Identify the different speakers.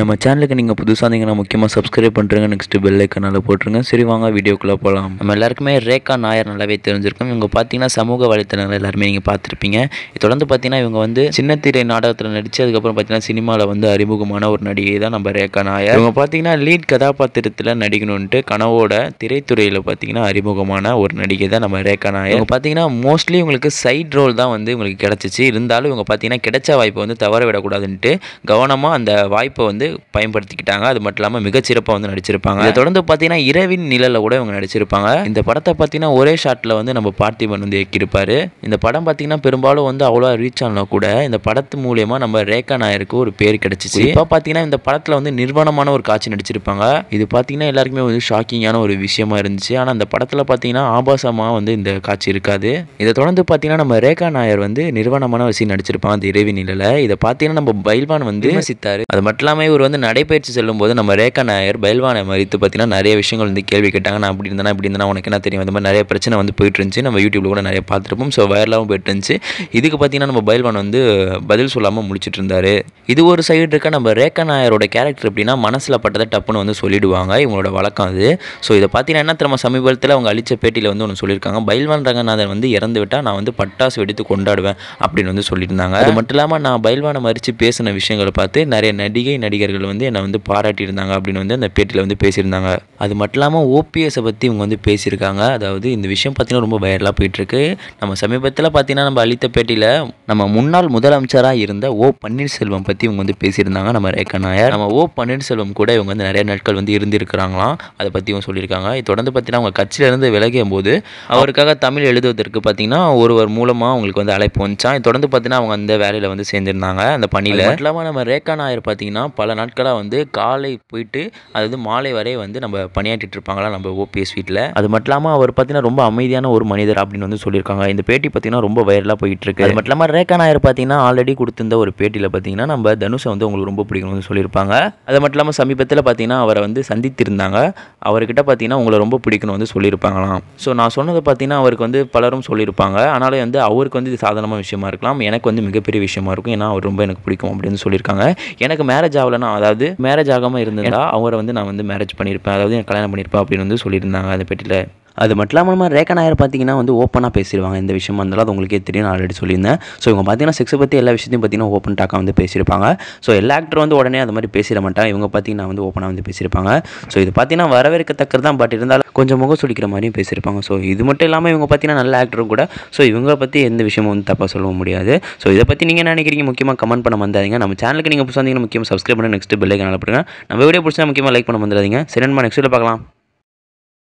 Speaker 1: நம்ம சேனலுக்கு நீங்கள் புதுசாக இருந்தீங்கன்னா முக்கியமாக சப்ஸ்கிரைப் பண்ணுறேங்க நெக்ஸ்ட் பெல் ஐக்கனால் போட்டுருங்க சரி வாங்க வீடியோக்குள்ளே போகலாம் நம்ம எல்லாருக்குமே ரேகா நாயர் நல்லாவே தெரிஞ்சிருக்கும் இவங்க பார்த்தீங்கன்னா சமூக வலைத்தளங்கள் எல்லாருமே நீங்கள் பார்த்துருப்பீங்க தொடர்ந்து பார்த்தீங்கன்னா இவங்க வந்து சின்னத்திரை நாடகத்தில் நடித்து அதுக்கப்புறம் பார்த்தீங்கன்னா சினிமாவில் வந்து அறிமுகமான ஒரு நடிகை தான் நம்ம ரேகா நாயர் இவங்க பார்த்தீங்கன்னா லீட் கதாபாத்திரத்தில் நடிக்கணுன்ட்டு கனவோட திரைத்துறையில் பார்த்தீங்கன்னா அறிமுகமான ஒரு நடிகை தான் நம்ம ரேகா நாயர் இவங்க பார்த்தீங்கன்னா மோஸ்ட்லி இவங்களுக்கு சைட் ரோல் தான் வந்து இவங்களுக்கு கிடச்சிச்சு இருந்தாலும் இவங்க பார்த்தீங்கன்னா கிடைச்ச வாய்ப்பை வந்து தவற விடக்கூடாதுன்ட்டு கவனமாக அந்த வாய்ப்பை வந்து வந்து பயன்படுத்திக்கிட்டாங்க அது மட்டும் இல்லாமல் மிகச்சிறப்பாக வந்து நடிச்சிருப்பாங்க அதை தொடர்ந்து பார்த்தீங்கன்னா இரவின் நிழலில் கூட இவங்க நடிச்சிருப்பாங்க இந்த படத்தை பார்த்தீங்கன்னா ஒரே ஷாட்டில் வந்து நம்ம பார்த்திபன் வந்து இயக்கியிருப்பார் இந்த படம் பார்த்தீங்கன்னா பெரும்பாலும் வந்து அவ்வளோ ரீச் ஆனால் கூட இந்த படத்து மூலியமாக நம்ம ரேகா நாயருக்கு ஒரு பேர் கிடச்சிச்சு இப்போ பார்த்தீங்கன்னா இந்த படத்தில் வந்து நிர்வாணமான ஒரு காட்சி நடிச்சிருப்பாங்க இது பார்த்தீங்கன்னா எல்லாருக்குமே வந்து ஷாக்கிங்கான ஒரு விஷயமா இருந்துச்சு ஆனால் அந்த படத்தில் பார்த்தீங்கன்னா ஆபாசமாக வந்து இந்த காட்சி இருக்காது இதை தொடர்ந்து பார்த்தீங்கன்னா நம்ம ரேகா நாயர் வந்து நிர்வாணமான சீன் நடிச்சிருப்பாங்க அந்த இரவி நிலையில் இதை பார்த்தீங்கன்னா நம்ம பைல்வான் வந்து விமர்சித்தார் அது மட்டும் இல்லாமல் இவர் வந்து நடைபயிற்சி செல்லும்போது நம்ம ரேகா நாயர் பயில்வானை மறித்து பார்த்தீங்கன்னா நிறைய விஷயங்கள் வந்து கேள்வி கேட்டாங்க நான் அப்படி இருந்தேன் இப்படி இருந்தா உனக்கு என்ன தெரியும் அந்த மாதிரி நிறைய பிரச்சனை வந்து போயிட்டு இருந்துச்சு நம்ம யூடியூப்ல கூட நிறைய பார்த்துருப்போம் ஸோ வைரலாகவும் போயிட்டு இருந்துச்சு இதுக்கு பார்த்தீங்கன்னா நம்ம பயில்வான் வந்து பதில் சொல்லாமல் முடிச்சுட்டு இருந்தார் இது ஒரு சைடு இருக்க நம்ம ரேகா நாயரோட கேரக்டர் எப்படின்னா மனசில் பட்டதை டப்புன்னு வந்து சொல்லிடுவாங்க இவங்களோட வழக்கம் அது ஸோ இதை பார்த்தீங்கன்னா என்ன திரும்ப சமீபத்தில் அவங்க அழிச்ச பேட்டியில் வந்து ஒன்று சொல்லியிருக்காங்க பயில்வான் ரங்கநாதன் வந்து இறந்து விட்டால் நான் வந்து பட்டாசு வெடித்து கொண்டாடுவேன் அப்படின்னு வந்து சொல்லியிருந்தாங்க அது மட்டும் இல்லாமல் நான் பயில்வானை மறித்து பேசின விஷயங்களை பார்த்து நிறைய நடிகை நடிகை ரசிகர்கள் வந்து என்னை வந்து பாராட்டியிருந்தாங்க அப்படின்னு வந்து அந்த பேட்டியில் வந்து பேசியிருந்தாங்க அது மட்டும் இல்லாமல் ஓபிஎஸை பற்றி இவங்க வந்து பேசியிருக்காங்க அதாவது இந்த விஷயம் பார்த்திங்கன்னா ரொம்ப வைரலாக போயிட்டுருக்கு நம்ம சமீபத்தில் பார்த்திங்கன்னா நம்ம அளித்த பேட்டியில் நம்ம முன்னாள் முதலமைச்சராக இருந்த ஓ பன்னீர்செல்வம் பற்றி இவங்க வந்து பேசியிருந்தாங்க நம்ம ரேக்கா நாயர் நம்ம ஓ பன்னீர்செல்வம் கூட இவங்க வந்து நிறைய நாட்கள் வந்து இருந்திருக்கிறாங்களாம் அதை பற்றியும் சொல்லியிருக்காங்க தொடர்ந்து பார்த்திங்கன்னா அவங்க கட்சியிலேருந்து விலகிய போது அவருக்காக தமிழ் எழுதுவதற்கு பார்த்திங்கன்னா ஒருவர் மூலமாக அவங்களுக்கு வந்து அழைப்பு வந்துச்சான் தொடர்ந்து பார்த்திங்கன்னா அவங்க அந்த வேலையில் வந்து சேர்ந்துருந்தாங்க அந்த பணியில் இல்லாமல் நம்ம ரேக்கா நாயர் பார்த்திங்கன்னா பல நாட்களாக வந்து காலை போயிட்டு அதாவது மாலை வரை வந்து நம்ம பணியாற்றிட்டு இருப்பாங்களா நம்ம ஓபிஎஸ் வீட்டில் அது மட்டும் இல்லாமல் அவர் பார்த்தீங்கன்னா ரொம்ப அமைதியான ஒரு மனிதர் அப்படின்னு வந்து சொல்லியிருக்காங்க இந்த பேட்டி பார்த்தீங்கன்னா ரொம்ப வைரலாக போயிட்டு இருக்கு அது மட்டும் இல்லாமல் ரேகா நாயர் பார்த்தீங்கன்னா ஆல்ரெடி கொடுத்திருந்த ஒரு பேட்டியில் பார்த்தீங்கன்னா நம்ம தனுஷை வந்து உங்களுக்கு ரொம்ப பிடிக்கும்னு சொல்லியிருப்பாங்க அது மட்டும் இல்லாமல் சமீபத்தில் பார்த்தீங்கன்னா அவரை வந்து சந்தித்திருந்தாங்க அவர்கிட்ட பார்த்தீங்கன்னா உங்களை ரொம்ப பிடிக்கணும் வந்து சொல்லியிருப்பாங்களாம் ஸோ நான் சொன்னதை பார்த்தீங்கன்னா அவருக்கு வந்து பலரும் சொல்லியிருப்பாங்க ஆனாலும் வந்து அவருக்கு வந்து இது சாதாரணமாக விஷயமா இருக்கலாம் எனக்கு வந்து மிகப்பெரிய விஷயமா இருக்கும் ஏன்னா அவர் ரொம்ப எனக்கு பிடிக்கும் அப்படின்னு சொல்லியிருக்காங்க எனக்கு மேரேஜ் ஆகல நான் அதாவது மேரேஜ் ஆகாமல் இருந்ததா அவரை வந்து நான் வந்து மேரேஜ் பண்ணியிருப்பேன் அதாவது என் கல்யாணம் பண்ணியிருப்பேன் அப்படின்னு வந்து சொல்லியிருந்தாங்க அந்த பெட்டியில் அது மட்டும் இல்லாமல் நம்ம ரேக்கன் நாயர் பார்த்தீங்கன்னா வந்து ஓப்பனாக பேசிடுவாங்க இந்த விஷயம் வந்தாலும் அது உங்களுக்கே தெரியும் நான் ஆல்ரெடி சொல்லியிருந்தேன் ஸோ இவங்க பார்த்தீங்கன்னா செக்ஸை பற்றி எல்லா விஷயத்தையும் பார்த்தீங்கன்னா ஓப்பன் டாக்காக வந்து பேசியிருப்பாங்க ஸோ எல்லா ஆக்டர் வந்து உடனே அது மாதிரி பேசிட மாட்டாங்க இவங்க பார்த்தீங்கன்னா வந்து ஓப்பனாக வந்து பேசியிருப்பாங்க ஸோ இது பார்த்தீங்கன்னா வரவேற்கத்தக்கது தான் பட் இருந்தாலும் கொஞ்சம் முகம் சுடிக்கிற மாதிரியும் பேசியிருப்பாங்க ஸோ இது மட்டும் இல்லாமல் இவங்க பார்த்தீங்கன்னா நல்ல ஆக்டரும் கூட ஸோ இவங்க பற்றி எந்த விஷயமும் வந்து தப்பாக சொல்ல முடியாது ஸோ இதை பற்றி நீங்கள் என்ன நினைக்கிறீங்க முக்கியமாக கமெண்ட் பண்ண வந்தாதீங்க நம்ம சேனலுக்கு நீங்கள் புதுசாக முக்கியமாக சப்ஸ்கிரைப் பண்ணி நெக்ஸ்ட் பெல்லைக்கு நல்லா பண்ணுங்கள் நம்ம வீடியோ பிடிச்சா முக்கியமாக லைக் பண்ண வந்துடாதீங்க சரி நம்ம நெக்ஸ்ட்டில் பார்க்கலாம்